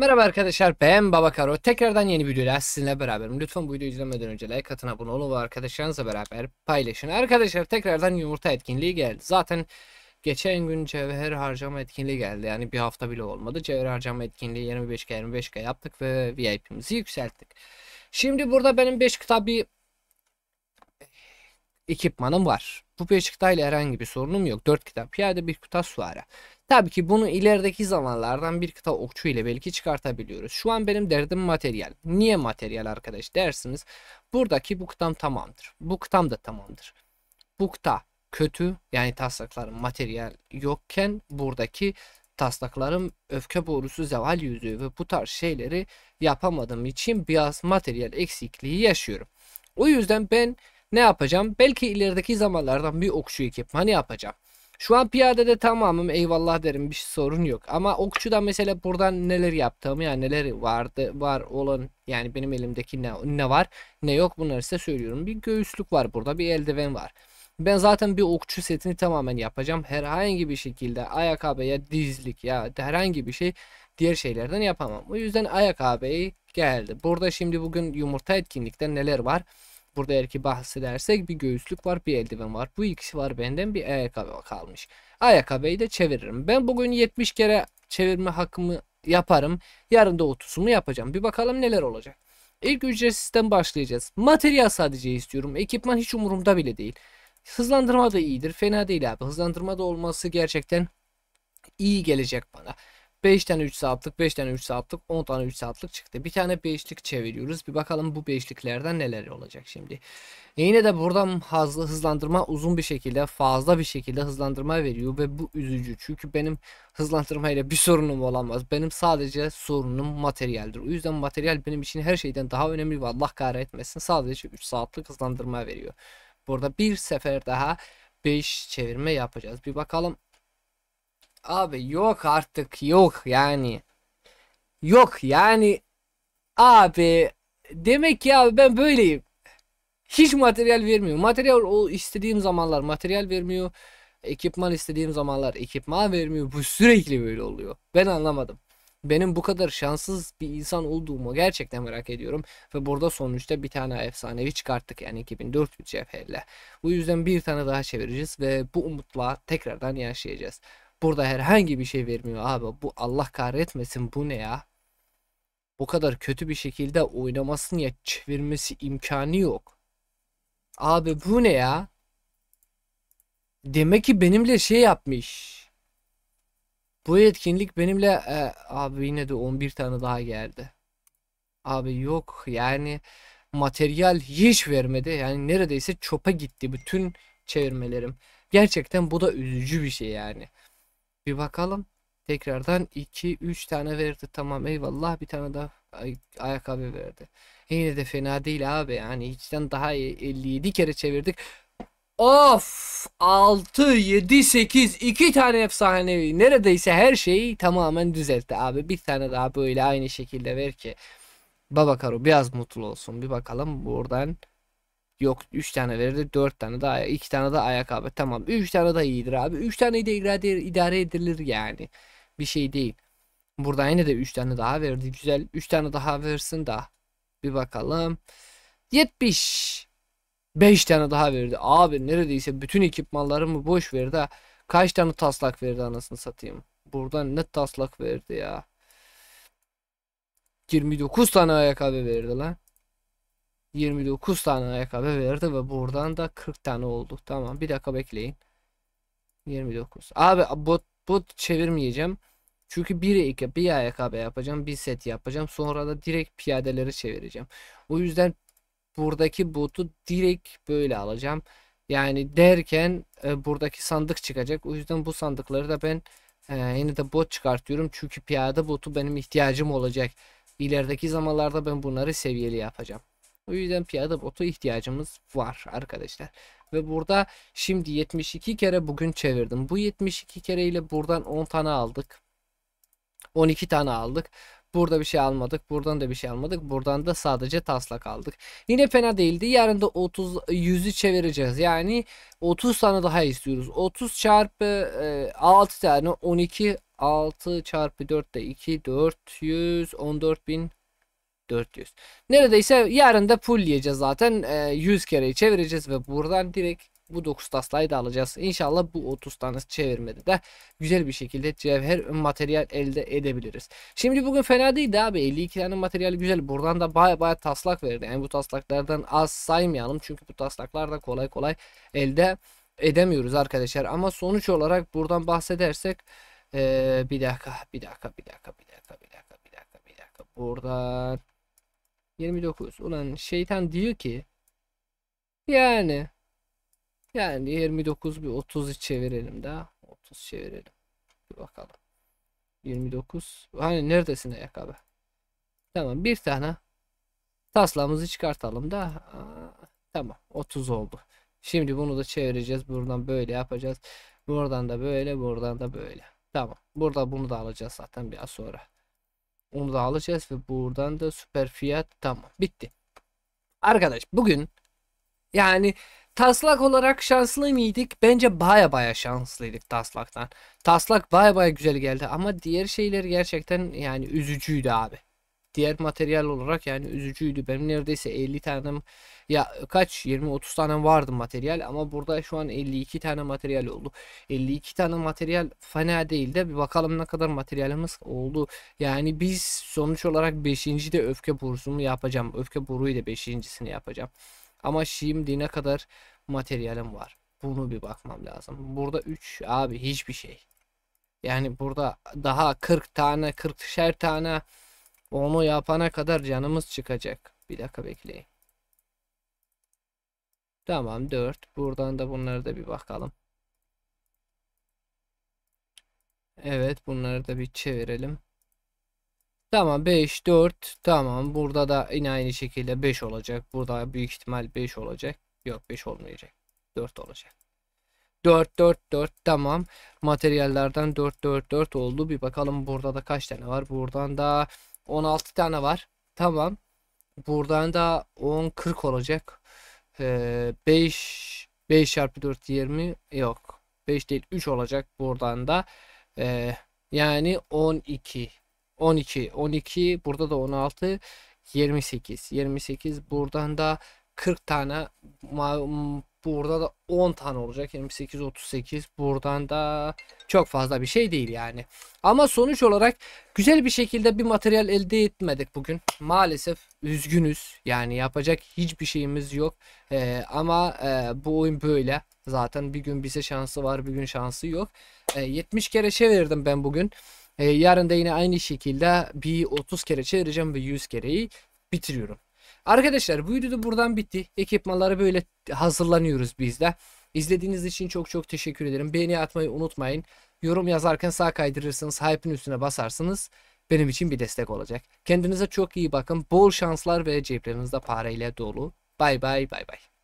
Merhaba arkadaşlar ben Babakaro. Tekrardan yeni videoyla sizinle beraberim. Lütfen bu videoyu izlemeden önce like atın, abone olun ve arkadaşlarınızla beraber paylaşın. Arkadaşlar tekrardan yumurta etkinliği geldi. Zaten geçen gün cevher harcama etkinliği geldi. Yani bir hafta bile olmadı. Cevher harcama etkinliği 25K 25K yaptık ve VIP'mizi yükselttik. Şimdi burada benim 5 kıta bir ekipmanım var. Bu 5 ile herhangi bir sorunum yok. 4 kitap piyade bir kıta suara. Tabii ki bunu ilerideki zamanlardan bir kitap okçu ile belki çıkartabiliyoruz. Şu an benim derdim materyal. Niye materyal arkadaş dersiniz. Buradaki bu kıtam tamamdır. Bu kıtam da tamamdır. Bu kıta kötü yani taslakların materyal yokken buradaki taslaklarım öfke borusu zeval yüzüğü ve bu tarz şeyleri yapamadığım için biraz materyal eksikliği yaşıyorum. O yüzden ben ne yapacağım? Belki ilerideki zamanlardan bir okçu ekipmanı yapacağım. Şu an de tamamım eyvallah derim bir şey, sorun yok. Ama okçuda mesela buradan neler yaptığımı yani neler vardı var olan yani benim elimdeki ne, ne var ne yok bunları size söylüyorum. Bir göğüslük var burada bir eldiven var. Ben zaten bir okçu setini tamamen yapacağım. Herhangi bir şekilde ayakkabı ya dizlik ya herhangi bir şey diğer şeylerden yapamam. O yüzden ayakkabıyı geldi. Burada şimdi bugün yumurta etkinlikte neler var? Burada eğer ki bahsedersek bir göğüslük var bir eldiven var. Bu ikisi var benden bir ayakkabı kalmış. Ayakkabıyı da çeviririm. Ben bugün 70 kere çevirme hakkımı yaparım. Yarın da 30'umu yapacağım. Bir bakalım neler olacak. İlk ücretsizden başlayacağız. Materyal sadece istiyorum. Ekipman hiç umurumda bile değil. Hızlandırma da iyidir. Fena değil abi. Hızlandırma da olması gerçekten iyi gelecek bana. 5 tane 3 saatlik, 5 tane 3 saatlik, 10 tane 3 saatlik çıktı. Bir tane 5'lik çeviriyoruz. Bir bakalım bu 5'liklerden neler olacak şimdi. yine de buradan hızlı hızlandırma uzun bir şekilde, fazla bir şekilde hızlandırma veriyor ve bu üzücü. Çünkü benim hızlandırmayla bir sorunum olamaz. Benim sadece sorunum materyaldir. O yüzden materyal benim için her şeyden daha önemli ve Allah kahretmesin sadece 3 saatlik hızlandırma veriyor. Burada bir sefer daha 5 çevirme yapacağız. Bir bakalım Abi yok artık yok yani. Yok yani. Abi demek ki abi ben böyleyim. Hiç materyal vermiyor. Materyal o istediğim zamanlar materyal vermiyor. Ekipman istediğim zamanlar ekipman vermiyor. Bu sürekli böyle oluyor. Ben anlamadım. Benim bu kadar şanssız bir insan olduğumu gerçekten merak ediyorum. Ve burada sonuçta bir tane efsanevi çıkarttık yani 2400 cepheyle. Bu yüzden bir tane daha çevireceğiz ve bu umutla tekrardan yaşayacağız. Burada herhangi bir şey vermiyor abi. Bu Allah kahretmesin bu ne ya? Bu kadar kötü bir şekilde oynamasını ya çevirmesi imkanı yok. Abi bu ne ya? Demek ki benimle şey yapmış. Bu etkinlik benimle e, abi yine de 11 tane daha geldi. Abi yok yani materyal hiç vermedi. Yani neredeyse çöpe gitti bütün çevirmelerim. Gerçekten bu da üzücü bir şey yani. Bir bakalım. Tekrardan 2-3 tane verdi. Tamam eyvallah. Bir tane daha ay ayakkabı verdi. Yine de fena değil abi. Yani hiçten daha iyi. 57 kere çevirdik. Of 6 7 8 2 tane efsanevi neredeyse her şeyi tamamen düzeltti abi. Bir tane daha böyle aynı şekilde ver ki baba Babakaru biraz mutlu olsun. Bir bakalım buradan Yok 3 tane verirdi 4 tane daha 2 tane daha ayakkabı tamam 3 tane daha iyidir abi 3 tane de idare edilir yani bir şey değil. Burada yine de 3 tane daha verdi güzel 3 tane daha versin daha bir bakalım 70 5 tane daha verdi abi neredeyse bütün ekipmanlarımı boş verdi kaç tane taslak verdi anasını satayım buradan ne taslak verdi ya 29 tane ayakkabı verdi lan 29 tane ayakkabı verdi ve buradan da 40 tane oldu. Tamam bir dakika bekleyin. 29. Abi bot, bot çevirmeyeceğim. Çünkü bir, iki, bir ayakkabı yapacağım. Bir set yapacağım. Sonra da direkt piyadeleri çevireceğim. O yüzden buradaki botu direkt böyle alacağım. Yani derken e, buradaki sandık çıkacak. O yüzden bu sandıkları da ben e, yine de bot çıkartıyorum. Çünkü piyade botu benim ihtiyacım olacak. İlerideki zamanlarda ben bunları seviyeli yapacağım. O yüzden piyada botu ihtiyacımız var arkadaşlar. Ve burada şimdi 72 kere bugün çevirdim. Bu 72 kere ile buradan 10 tane aldık. 12 tane aldık. Burada bir şey almadık. Buradan da bir şey almadık. Buradan da sadece taslak aldık. Yine fena değildi. Yarın da 30 100'ü çevireceğiz. Yani 30 tane daha istiyoruz. 30 çarpı 6 e, tane 12 6 çarpı 4 de 2 400 14 bin 400. Neredeyse yarın da pull yiyeceğiz zaten. E, ee, 100 kereyi çevireceğiz ve buradan direkt bu 9 taslayı da alacağız. İnşallah bu 30 tane çevirmede de güzel bir şekilde cevher materyal elde edebiliriz. Şimdi bugün fena değil değildi abi. 52 tane materyal güzel. Buradan da baya baya taslak verdi. Yani bu taslaklardan az saymayalım. Çünkü bu taslaklar da kolay kolay elde edemiyoruz arkadaşlar. Ama sonuç olarak buradan bahsedersek ee, bir dakika bir dakika bir dakika bir dakika bir dakika bir dakika bir dakika buradan 29. Ulan şeytan diyor ki yani yani 29 bir 30'u çevirelim daha. 30 çevirelim. Bir bakalım. 29. Hani neredesin ayak abi? Tamam bir tane taslamızı çıkartalım da. tamam 30 oldu. Şimdi bunu da çevireceğiz. Buradan böyle yapacağız. Buradan da böyle buradan da böyle. Tamam. Burada bunu da alacağız zaten biraz sonra. Onu da alacağız ve buradan da süper fiyat tamam bitti. Arkadaş bugün yani taslak olarak şanslı mıydık? Bence baya baya şanslıydık taslaktan. Taslak baya baya güzel geldi ama diğer şeyler gerçekten yani üzücüydü abi diğer materyal olarak yani üzücüydü. Benim neredeyse 50 tane ya kaç 20-30 tane vardı materyal ama burada şu an 52 tane materyal oldu. 52 tane materyal fena değil de bir bakalım ne kadar materyalimiz oldu. Yani biz sonuç olarak 5. de öfke borusumu yapacağım. Öfke boruyu da 5.sini yapacağım. Ama şimdi ne kadar materyalim var. Bunu bir bakmam lazım. Burada 3 abi hiçbir şey. Yani burada daha 40 tane 40'şer tane onu yapana kadar canımız çıkacak. Bir dakika bekleyin. Tamam 4. Buradan da bunlara da bir bakalım. Evet bunları da bir çevirelim. Tamam 5 4 tamam burada da yine aynı şekilde 5 olacak. Burada büyük ihtimal 5 olacak. Yok 5 olmayacak. 4 olacak. 4 4 4 tamam. Materyallerden 4 4 4 oldu. Bir bakalım burada da kaç tane var. Buradan da 16 tane var. Tamam. Buradan da 10 40 olacak. Ee, 5 5 çarpı 4 20 yok. 5 değil 3 olacak buradan da. Ee, yani 12. 12 12 burada da 16 28 28 buradan da 40 tane Burada da 10 tane olacak. 28 38 buradan da çok fazla bir şey değil yani. Ama sonuç olarak güzel bir şekilde bir materyal elde etmedik bugün. Maalesef üzgünüz. Yani yapacak hiçbir şeyimiz yok. Ee, ama e, bu oyun böyle. Zaten bir gün bize şansı var bir gün şansı yok. Ee, 70 kere çevirdim ben bugün. Ee, yarın da yine aynı şekilde bir 30 kere çevireceğim ve 100 kereyi bitiriyorum. Arkadaşlar bu videoda buradan bitti. Ekipmanları böyle hazırlanıyoruz biz de. İzlediğiniz için çok çok teşekkür ederim. Beğeni atmayı unutmayın. Yorum yazarken sağ kaydırırsınız. Hype'ın üstüne basarsınız. Benim için bir destek olacak. Kendinize çok iyi bakın. Bol şanslar ve ceplerinizde parayla dolu. Bay bay bay bay.